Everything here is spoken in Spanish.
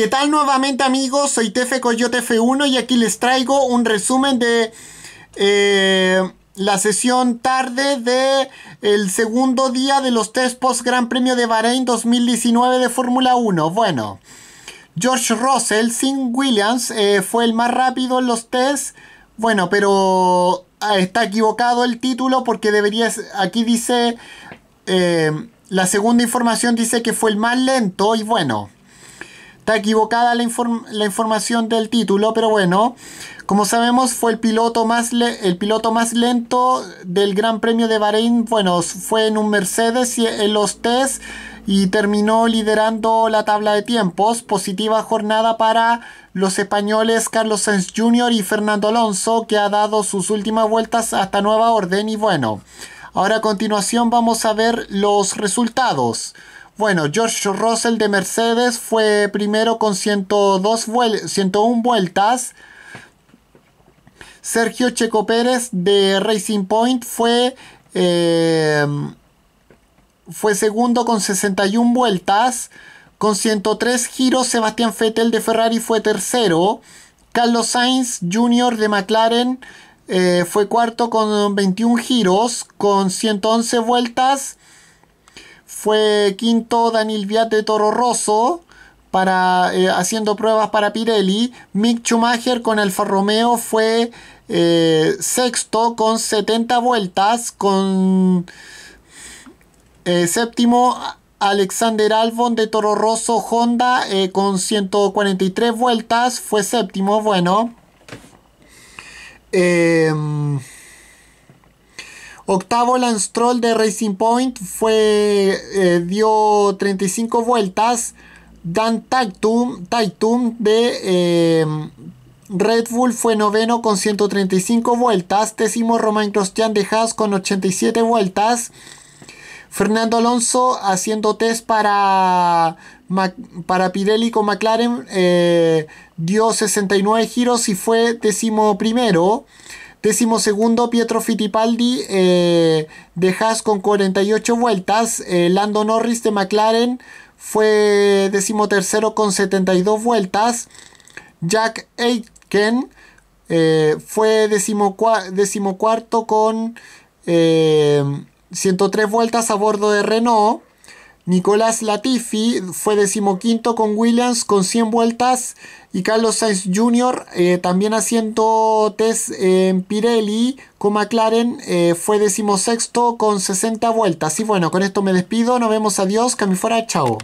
¿Qué tal nuevamente amigos? Soy Tefe Coyote F1 y aquí les traigo un resumen de eh, la sesión tarde de el segundo día de los test post Gran Premio de Bahrein 2019 de Fórmula 1. Bueno, George Russell sin Williams eh, fue el más rápido en los test. Bueno, pero ah, está equivocado el título porque debería... Aquí dice... Eh, la segunda información dice que fue el más lento y bueno equivocada la, información del título, pero bueno, como sabemos fue el piloto, más el piloto más lento del Gran Premio de Bahrein. Bueno, fue en un Mercedes y en los test y terminó liderando la tabla de tiempos. Positiva jornada para los españoles Carlos Sainz Jr. y Fernando Alonso, que ha dado sus últimas vueltas hasta nueva orden. Y bueno, ahora a continuación vamos a ver los resultados. Bueno, George Russell de Mercedes fue primero con 102 101 vueltas. Sergio Checo Pérez de Racing Point fue, em, fue segundo con 61 vueltas. Con 103 giros, Sebastián Vettel de Ferrari fue tercero. Carlos Sainz Jr. de McLaren eh, fue cuarto con 21 giros. Con 111 vueltas, fue quinto Daniel de Toro Rosso para, eh, haciendo pruebas para Pirelli. Mick Schumacher con Alfa Romeo fue eh, sexto con 70 vueltas. Con eh, séptimo Alexander Albon de Toro Rosso Honda con 143 vueltas. Fue séptimo, bueno. Eh, Octavo Lance Stroll de Racing Point fue, eh, dio 35 vueltas. Dan Taitum, de em, Red Bull fue noveno con 135 vueltas. Décimo Romain Grosjean de Haas con 87 vueltas. Fernando Alonso haciendo test para, para Pirelli con McLaren eh, dio 69 giros y fue décimo primero. Décimo segundo, Pietro Fittipaldi eh, de Haas con 48 vueltas. Eh, Lando Norris de McLaren fue decimotercero con 72 vueltas. Jack Aitken eh, fue decimocuarto con 103 vueltas a bordo de Renault. Nicolás Latifi fue decimoquinto con Williams con 100 vueltas y Carlos Sainz Jr. Eh, también haciendo test en Pirelli con McLaren eh, fue decimosexto con 60 vueltas. Y bueno, con esto me despido, nos vemos, adiós, que fuera, chao.